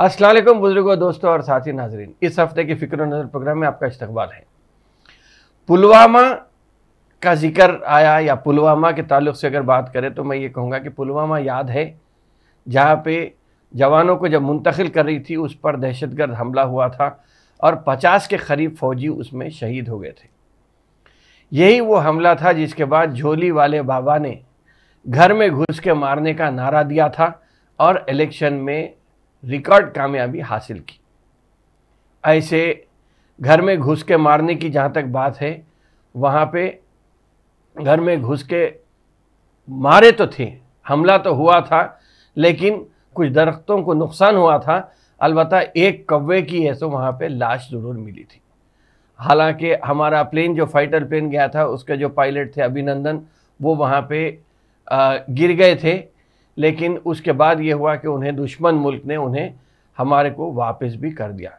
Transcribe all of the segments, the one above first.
असलम बुजुर्गों दोस्तों और साथी नाजरीन इस हफ्ते के फ़िक्र नज़र प्रोग्राम में आपका इस्तबाल है पुलवामा का जिक्र आया या पुलवामा के ताल्लुक से अगर बात करें तो मैं ये कहूँगा कि पुलवामा याद है जहाँ पे जवानों को जब मुंतकिल कर रही थी उस पर दहशतगर्द हमला हुआ था और 50 के करीब फौजी उसमें शहीद हो गए थे यही वो हमला था जिसके बाद झोली वाले बाबा ने घर में घुस के मारने का नारा दिया था और इलेक्शन में रिकॉर्ड कामयाबी हासिल की ऐसे घर में घुस के मारने की जहाँ तक बात है वहाँ पे घर में घुस के मारे तो थे हमला तो हुआ था लेकिन कुछ दरख्तों को नुकसान हुआ था अलबत् एक कौवे की है सो वहाँ पे लाश ज़रूर मिली थी हालांकि हमारा प्लेन जो फाइटर प्लेन गया था उसके जो पायलट थे अभिनंदन वो वहाँ पे गिर गए थे लेकिन उसके बाद ये हुआ कि उन्हें दुश्मन मुल्क ने उन्हें हमारे को वापस भी कर दिया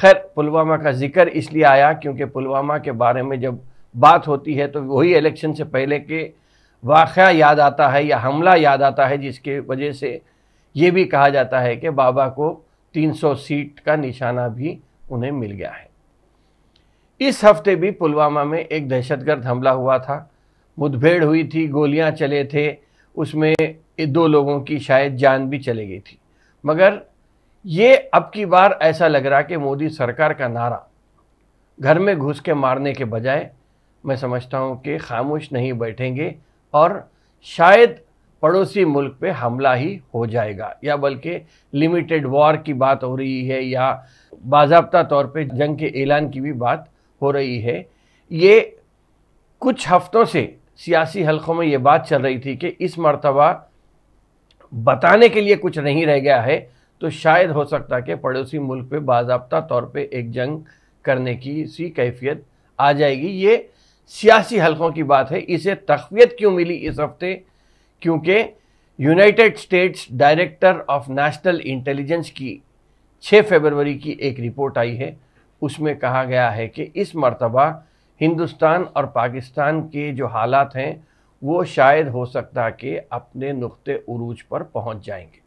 खैर पुलवामा का जिक्र इसलिए आया क्योंकि पुलवामा के बारे में जब बात होती है तो वही इलेक्शन से पहले के वाक़ याद आता है या हमला याद आता है जिसके वजह से ये भी कहा जाता है कि बाबा को 300 सीट का निशाना भी उन्हें मिल गया है इस हफ्ते भी पुलवामा में एक दहशतगर्द हमला हुआ था मुठभेड़ हुई थी गोलियां चले थे उसमें दो लोगों की शायद जान भी चली गई थी मगर ये अब की बार ऐसा लग रहा कि मोदी सरकार का नारा घर में घुस के मारने के बजाय मैं समझता हूँ कि खामोश नहीं बैठेंगे और शायद पड़ोसी मुल्क पे हमला ही हो जाएगा या बल्कि लिमिटेड वॉर की बात हो रही है या बाबा तौर पे जंग के ऐलान की भी बात हो रही है ये कुछ हफ्तों से सियासी हलकों में ये बात चल रही थी कि इस मरतबा बताने के लिए कुछ नहीं रह गया है तो शायद हो सकता कि पड़ोसी मुल्क पे बाबा तौर पे एक जंग करने की सी कैफियत आ जाएगी ये सियासी हलकों की बात है इसे तकवीत क्यों मिली इस हफ्ते क्योंकि United States director of national intelligence की 6 फरवरी की एक रिपोर्ट आई है उसमें कहा गया है कि इस मरतबा हिंदुस्तान और पाकिस्तान के जो हालात हैं वो शायद हो सकता कि अपने नुक़ उरूज पर पहुंच जाएंगे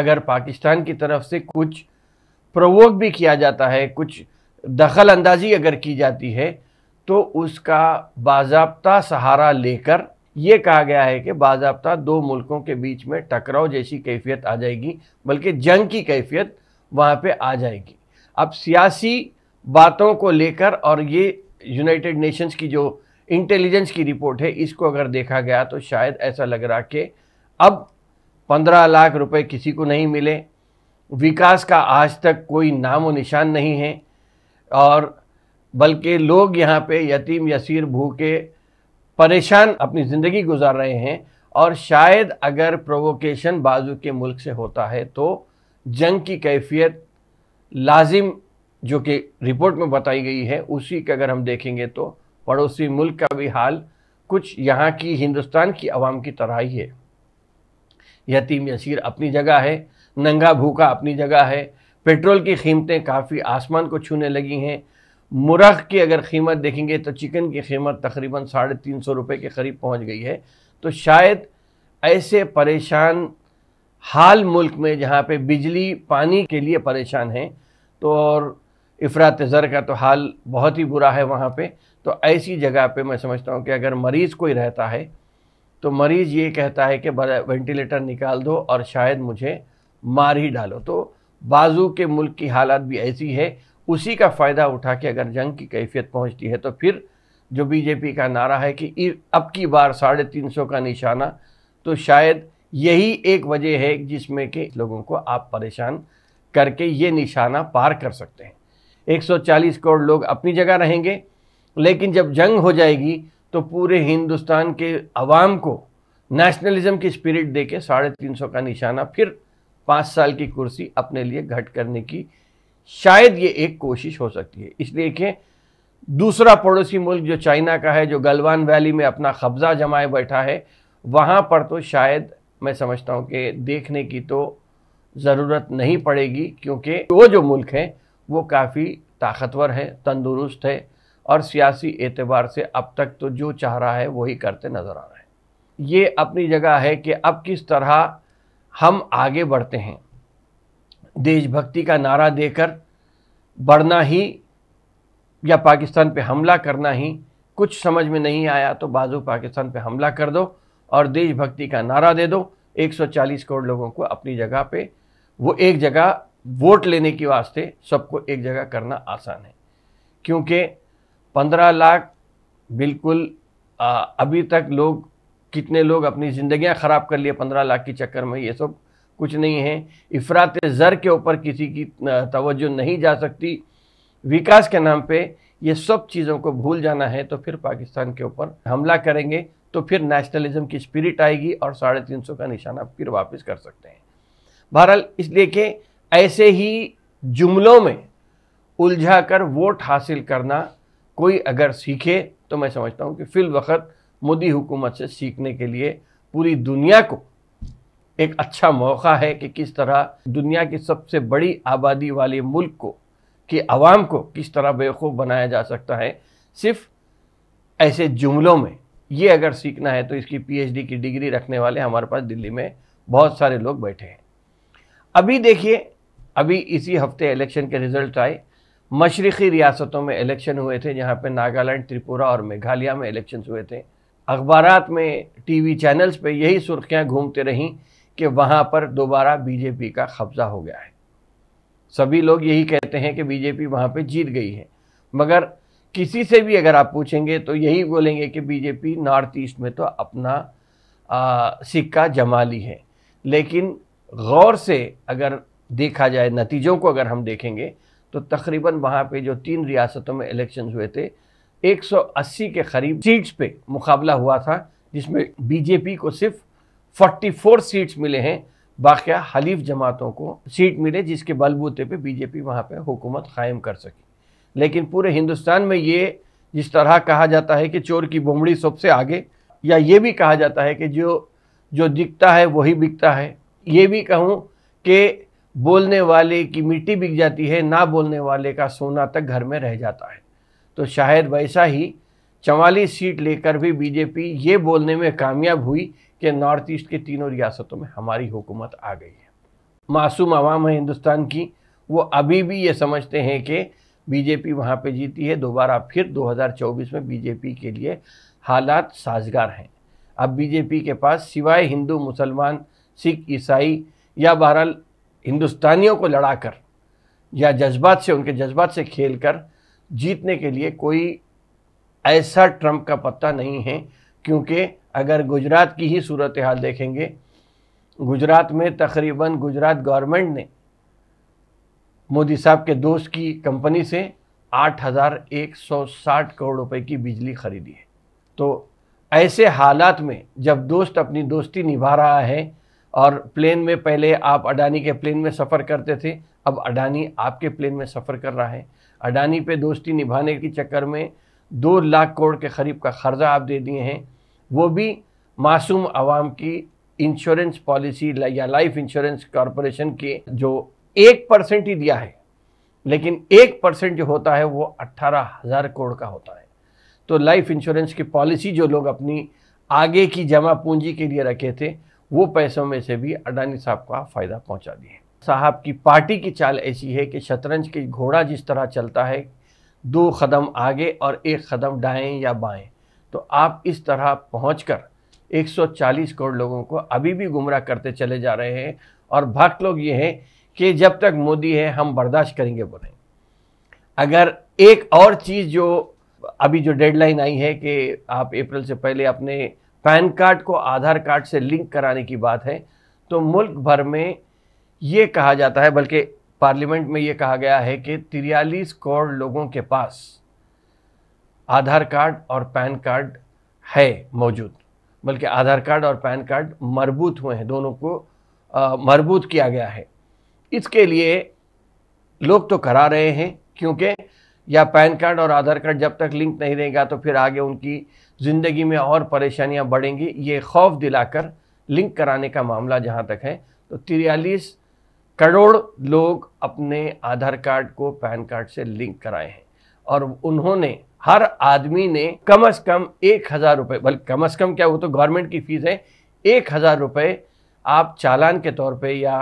अगर पाकिस्तान की तरफ से कुछ प्रवोक भी किया जाता है कुछ दखल अंदाजी अगर की जाती है तो उसका बाबा सहारा लेकर ये कहा गया है कि बाबा दो मुल्कों के बीच में टकराव जैसी कैफियत आ जाएगी बल्कि जंग की कैफियत वहाँ पे आ जाएगी अब सियासी बातों को लेकर और ये यूनाइटेड नेशंस की जो इंटेलिजेंस की रिपोर्ट है इसको अगर देखा गया तो शायद ऐसा लग रहा कि अब पंद्रह लाख रुपए किसी को नहीं मिले विकास का आज तक कोई नामो निशान नहीं है और बल्कि लोग यहाँ पे यतीम यसीर भूखे परेशान अपनी ज़िंदगी गुजार रहे हैं और शायद अगर प्रोवोकेशन बाजू के मुल्क से होता है तो जंग की कैफियत लाजिम जो कि रिपोर्ट में बताई गई है उसी के अगर हम देखेंगे तो पड़ोसी मुल्क का भी हाल कुछ यहाँ की हिंदुस्तान की आवाम की तरह ही है यतीम यसीर अपनी जगह है नंगा भूखा अपनी जगह है पेट्रोल की कीमतें काफ़ी आसमान को छूने लगी हैं मुरख की अगर कीमत देखेंगे तो चिकन की कीमत तकरीबन साढ़े तीन सौ रुपये के करीब पहुंच गई है तो शायद ऐसे परेशान हाल मुल्क में जहाँ पे बिजली पानी के लिए परेशान हैं तो और इफ़रात ज़र का तो हाल बहुत ही बुरा है वहाँ पे तो ऐसी जगह पे मैं समझता हूँ कि अगर मरीज़ कोई रहता है तो मरीज़ ये कहता है कि वेंटिलेटर निकाल दो और शायद मुझे मार ही डालो तो बाजू के मुल्क की हालात भी ऐसी है उसी का फ़ायदा उठा के अगर जंग की कैफियत पहुँचती है तो फिर जो बीजेपी का नारा है कि अब की बार साढ़े तीन सौ का निशाना तो शायद यही एक वजह है जिसमें कि लोगों को आप परेशान करके ये निशाना पार कर सकते हैं 140 करोड़ लोग अपनी जगह रहेंगे लेकिन जब जंग हो जाएगी तो पूरे हिंदुस्तान के अवाम को नेशनलिज्म की स्पिरिट दे के साढ़े तीन सौ का निशाना फिर पाँच साल की कुर्सी अपने लिए घट करने की शायद ये एक कोशिश हो सकती है इसलिए कि दूसरा पड़ोसी मुल्क जो चाइना का है जो गलवान वैली में अपना कब्जा जमाए बैठा है वहाँ पर तो शायद मैं समझता हूँ कि देखने की तो ज़रूरत नहीं पड़ेगी क्योंकि वो जो मुल्क हैं वो काफ़ी ताकतवर है तंदुरुस्त है और सियासी एतबार से अब तक तो जो चाह रहा है वही करते नज़र आ रहे हैं ये अपनी जगह है कि अब किस तरह हम आगे बढ़ते हैं देशभक्ति का नारा देकर बढ़ना ही या पाकिस्तान पे हमला करना ही कुछ समझ में नहीं आया तो बाजू पाकिस्तान पे हमला कर दो और देशभक्ति का नारा दे दो 140 करोड़ लोगों को अपनी जगह पे वो एक जगह वोट लेने के वास्ते सबको एक जगह करना आसान है क्योंकि पंद्रह लाख बिल्कुल आ, अभी तक लोग कितने लोग अपनी ज़िंदगियां ख़राब कर लिए पंद्रह लाख के चक्कर में ये सब कुछ नहीं है इफरात ज़र के ऊपर किसी की तवज्जो नहीं जा सकती विकास के नाम पे ये सब चीज़ों को भूल जाना है तो फिर पाकिस्तान के ऊपर हमला करेंगे तो फिर नेशनलिज्म की स्पिरिट आएगी और साढ़े तीन सौ का निशाना फिर वापस कर सकते हैं बहरहाल इसलिए कि ऐसे ही जुमलों में उलझा कर वोट हासिल करना कोई अगर सीखे तो मैं समझता हूँ कि फिल वक्त मोदी हुकूमत से सीखने के लिए पूरी दुनिया को एक अच्छा मौका है कि किस तरह दुनिया की सबसे बड़ी आबादी वाले मुल्क को कि आवाम को किस तरह बेवकूफ़ बनाया जा सकता है सिर्फ ऐसे जुमलों में ये अगर सीखना है तो इसकी पीएचडी की डिग्री रखने वाले हमारे पास दिल्ली में बहुत सारे लोग बैठे हैं अभी देखिए अभी इसी हफ्ते इलेक्शन के रिजल्ट आए मशरक़ी रियासतों में इलेक्शन हुए थे जहाँ पर नागालैंड त्रिपुरा और मेघालय में इलेक्शन हुए थे अखबार में टीवी चैनल्स पर यही सुर्खियाँ घूमते रहीं कि वहाँ पर दोबारा बीजेपी का कब्ज़ा हो गया है सभी लोग यही कहते हैं कि बीजेपी वहाँ पे जीत गई है मगर किसी से भी अगर आप पूछेंगे तो यही बोलेंगे कि बीजेपी नॉर्थ ईस्ट में तो अपना आ, सिक्का जमा ली है लेकिन गौर से अगर देखा जाए नतीजों को अगर हम देखेंगे तो तकरीबन वहाँ पे जो तीन रियासतों में इलेक्शंस हुए थे 180 के करीब सीट्स पे मुकाबला हुआ था जिसमें बीजेपी को सिर्फ 44 सीट्स मिले हैं बाक़ हलीफ जमातों को सीट मिले जिसके बलबूते पे बीजेपी वहाँ पे हुकूमत कायम कर सकी लेकिन पूरे हिंदुस्तान में ये जिस तरह कहा जाता है कि चोर की बोमड़ी सबसे आगे या ये भी कहा जाता है कि जो जो दिखता है वही बिकता है ये भी कहूँ कि बोलने वाले की मिट्टी बिक जाती है ना बोलने वाले का सोना तक घर में रह जाता है तो शायद वैसा ही चवालीस सीट लेकर भी बीजेपी ये बोलने में कामयाब हुई कि नॉर्थ ईस्ट के तीनों रियासतों में हमारी हुकूमत आ गई है मासूम आवाम है हिंदुस्तान की वो अभी भी ये समझते हैं कि बीजेपी वहाँ पे जीती है दोबारा फिर 2024 में बीजेपी के लिए हालात साजगार हैं अब बीजेपी के पास सिवाय हिंदू मुसलमान सिख ईसाई या बहरहाल हिंदुस्तानियों को लड़ाकर या जज्बात से उनके जज्बात से खेल कर जीतने के लिए कोई ऐसा ट्रम्प का पत्ता नहीं है क्योंकि अगर गुजरात की ही सूरत हाल देखेंगे गुजरात में तकरीबन गुजरात गवर्नमेंट ने मोदी साहब के दोस्त की कंपनी से 8,160 करोड़ रुपए की बिजली खरीदी है तो ऐसे हालात में जब दोस्त अपनी दोस्ती निभा रहा है और प्लेन में पहले आप अडानी के प्लेन में सफ़र करते थे अब अडानी आपके प्लेन में सफ़र कर रहा है अडानी पे दोस्ती निभाने के चक्कर में दो लाख करोड़ के करीब का खर्चा आप दे दिए हैं वो भी मासूम आवाम की इंश्योरेंस पॉलिसी या लाइफ इंश्योरेंस कॉरपोरेशन के जो एक परसेंट ही दिया है लेकिन एक परसेंट जो होता है वो अट्ठारह हज़ार करोड़ का होता है तो लाइफ इंश्योरेंस की पॉलिसी जो लोग अपनी आगे की जमा पूंजी के लिए रखे थे वो पैसों में से भी अडानी साहब को आप फ़ायदा पहुंचा दिए साहब की पार्टी की चाल ऐसी है कि शतरंज के घोड़ा जिस तरह चलता है दो कदम आगे और एक कदम डाएँ या बाएं तो आप इस तरह सौ 140 करोड़ लोगों को अभी भी गुमराह करते चले जा रहे हैं और भक्त लोग ये हैं कि जब तक मोदी है हम बर्दाश्त करेंगे बोले अगर एक और चीज़ जो अभी जो डेडलाइन आई है कि आप अप्रैल से पहले अपने पैन कार्ड को आधार कार्ड से लिंक कराने की बात है तो मुल्क भर में ये कहा जाता है बल्कि पार्लियामेंट में ये कहा गया है कि तिरयालीस करोड़ लोगों के पास आधार कार्ड और पैन कार्ड है मौजूद बल्कि आधार कार्ड और पैन कार्ड मरबूत हुए हैं दोनों को मरबूत किया गया है इसके लिए लोग तो करा रहे हैं क्योंकि या पैन कार्ड और आधार कार्ड जब तक लिंक नहीं रहेगा तो फिर आगे उनकी ज़िंदगी में और परेशानियां बढ़ेंगी ये खौफ दिलाकर लिंक कराने का मामला जहां तक है तो तिरयालीस करोड़ लोग अपने आधार कार्ड को पैन कार्ड से लिंक कराए हैं और उन्होंने हर आदमी ने कम से कम एक हज़ार रुपये बल्कि कम से कम क्या वो तो गवर्नमेंट की फ़ीस है एक हज़ार रुपये आप चालान के तौर पे या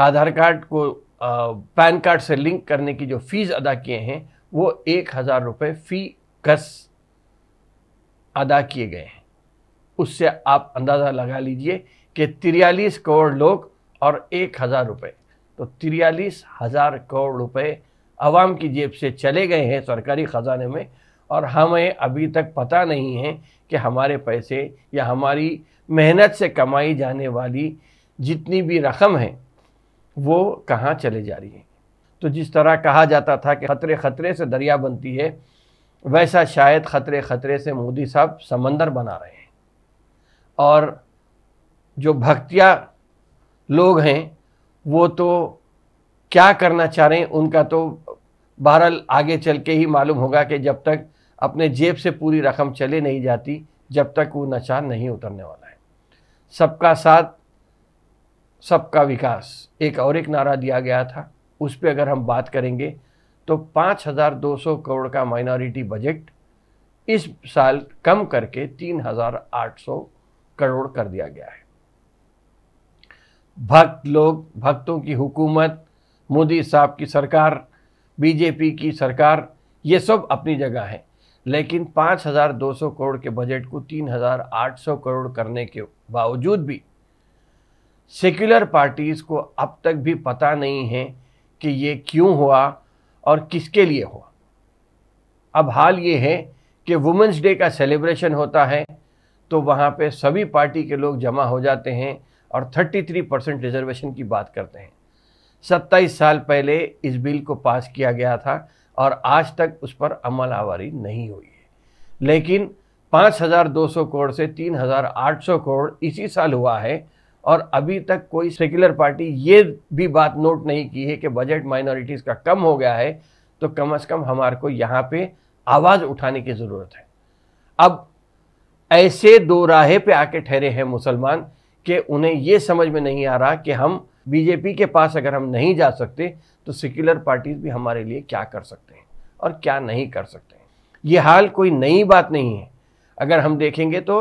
आधार कार्ड को पैन कार्ड से लिंक करने की जो फ़ीस अदा किए हैं वो एक हज़ार रुपये फ़ी कस अदा किए गए हैं उससे आप अंदाज़ा लगा लीजिए कि तिरयालीस करोड़ लोग और एक हज़ार रुपये तो तिरयालीस हज़ार करोड़ रुपये आवाम की जेब से चले गए हैं सरकारी ख़जाने में और हमें अभी तक पता नहीं है कि हमारे पैसे या हमारी मेहनत से कमाई जाने वाली जितनी भी रकम है वो कहाँ चले जा रही है तो जिस तरह कहा जाता था कि खतरे खतरे से दरिया बनती है वैसा शायद ख़तरे ख़तरे से मोदी साहब समंदर बना रहे हैं और जो भक्तिया लोग हैं वो तो क्या करना चाह रहे हैं उनका तो बहरहाल आगे चल के ही मालूम होगा कि जब तक अपने जेब से पूरी रकम चले नहीं जाती जब तक वो नशा नहीं उतरने वाला है सबका साथ सबका विकास एक और एक नारा दिया गया था उस पर अगर हम बात करेंगे तो 5,200 करोड़ का माइनॉरिटी बजट इस साल कम करके 3,800 करोड़ कर दिया गया है भक्त लोग भक्तों की हुकूमत मोदी साहब की सरकार बीजेपी की सरकार ये सब अपनी जगह है लेकिन 5,200 करोड़ के बजट को 3,800 करोड़ करने के बावजूद भी सेक्युलर पार्टीज़ को अब तक भी पता नहीं है कि ये क्यों हुआ और किसके लिए हुआ अब हाल ये है कि वुमेंस डे का सेलिब्रेशन होता है तो वहाँ पे सभी पार्टी के लोग जमा हो जाते हैं और 33 परसेंट रिजर्वेशन की बात करते हैं 27 साल पहले इस बिल को पास किया गया था और आज तक उस पर अमल आवारी नहीं हुई है लेकिन 5,200 करोड़ से 3,800 करोड़ इसी साल हुआ है और अभी तक कोई सेक्युलर पार्टी ये भी बात नोट नहीं की है कि बजट माइनॉरिटीज़ का कम हो गया है तो कम अज़ कम हमारे को यहाँ पे आवाज़ उठाने की ज़रूरत है अब ऐसे दो राहे पे आके ठहरे हैं मुसलमान कि उन्हें ये समझ में नहीं आ रहा कि हम बीजेपी के पास अगर हम नहीं जा सकते तो सेक्युलर पार्टीज़ भी हमारे लिए क्या कर सकते हैं और क्या नहीं कर सकते हैं ये हाल कोई नई बात नहीं है अगर हम देखेंगे तो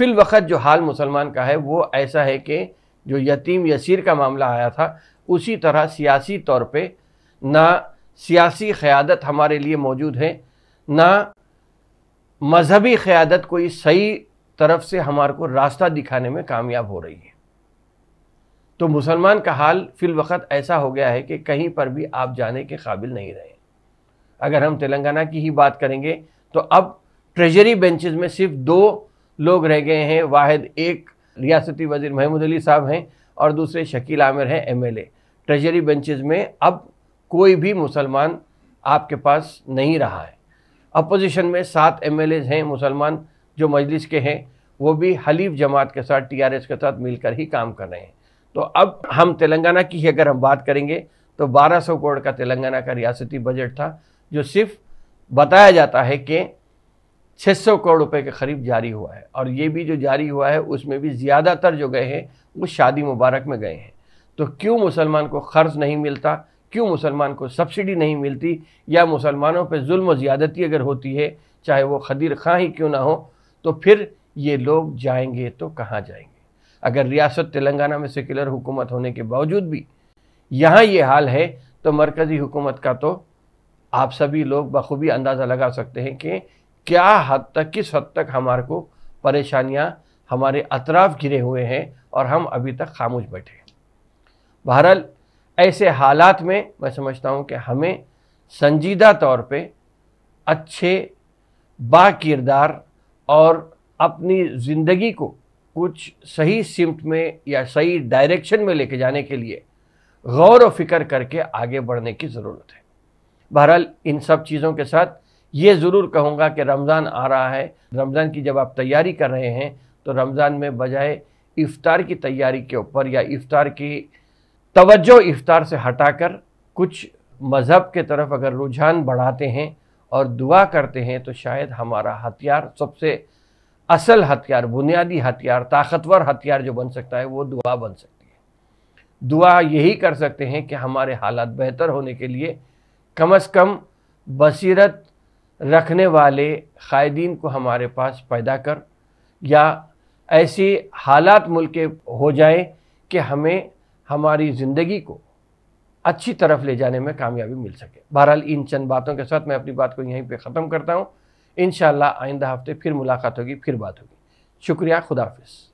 फिल वक्त जो हाल मुसलमान का है वो ऐसा है कि जो यतीम यसीर का मामला आया था उसी तरह सियासी तौर पे ना सियासी क़्यादत हमारे लिए मौजूद है ना मजहबी क़्यादत कोई सही तरफ से हमारे को रास्ता दिखाने में कामयाब हो रही है तो मुसलमान का हाल फिल वक्त ऐसा हो गया है कि कहीं पर भी आप जाने के काबिल नहीं रहे अगर हम तेलंगाना की ही बात करेंगे तो अब ट्रेजरी बेंचेज में सिर्फ दो लोग रह गए हैं वाहिद एक रियासती वजीर महमूद अली साहब हैं और दूसरे शकील आमिर हैं एमएलए ट्रेजरी बेंचेज में अब कोई भी मुसलमान आपके पास नहीं रहा है अपोजिशन में सात एम हैं मुसलमान जो मजलिस के हैं वो भी हलीफ जमात के साथ एस के साथ मिलकर ही काम कर रहे हैं तो अब हम तेलंगाना की ही अगर हम बात करेंगे तो 1200 करोड़ का तेलंगाना का रियासती बजट था जो सिर्फ बताया जाता है कि 600 करोड़ रुपए के करीब जारी हुआ है और ये भी जो जारी हुआ है उसमें भी ज़्यादातर जो गए हैं वो शादी मुबारक में गए हैं तो क्यों मुसलमान को कर्ज़ नहीं मिलता क्यों मुसलमान को सब्सिडी नहीं मिलती या मुसलमानों पर जुल्म ज़्यादती अगर होती है चाहे वो खदीर खां ही क्यों ना हो तो फिर ये लोग जाएंगे तो कहाँ जाएंगे अगर रियासत तेलंगाना में सेकुलर हुकूमत होने के बावजूद भी यहाँ ये हाल है तो मरकज़ी हुकूमत का तो आप सभी लोग बखूबी अंदाज़ा लगा सकते हैं कि क्या हद तक किस हद तक हमारे को परेशानियाँ हमारे अतराफ घिरे हुए हैं और हम अभी तक खामोश बैठे हैं बहरहाल ऐसे हालात में मैं समझता हूँ कि हमें संजीदा तौर पे अच्छे बाकिरदार और अपनी ज़िंदगी को कुछ सही सिमट में या सही डायरेक्शन में लेके जाने के लिए गौर व फिक्र करके आगे बढ़ने की ज़रूरत है बहरहाल इन सब चीज़ों के साथ ये ज़रूर कहूँगा कि रमज़ान आ रहा है रमज़ान की जब आप तैयारी कर रहे हैं तो रमज़ान में बजाय इफ्तार की तैयारी के ऊपर या इफ़ार की तवज्जो इफ़ार से हटाकर कुछ मज़हब के तरफ अगर रुझान बढ़ाते हैं और दुआ करते हैं तो शायद हमारा हथियार सबसे असल हथियार बुनियादी हथियार ताकतवर हथियार जो बन सकता है वो दुआ बन सकती है दुआ यही कर सकते हैं कि हमारे हालात बेहतर होने के लिए कम अज़ कम बसीरत रखने वाले कायदीन को हमारे पास पैदा कर या ऐसी हालात मुल्क के हो जाए कि हमें हमारी ज़िंदगी को अच्छी तरफ ले जाने में कामयाबी मिल सके बहरहाल इन चंद बातों के साथ मैं अपनी बात को यहीं पे ख़त्म करता हूँ इन आइंदा हफ्ते फिर मुलाकात होगी फिर बात होगी शुक्रिया खुदाफिज़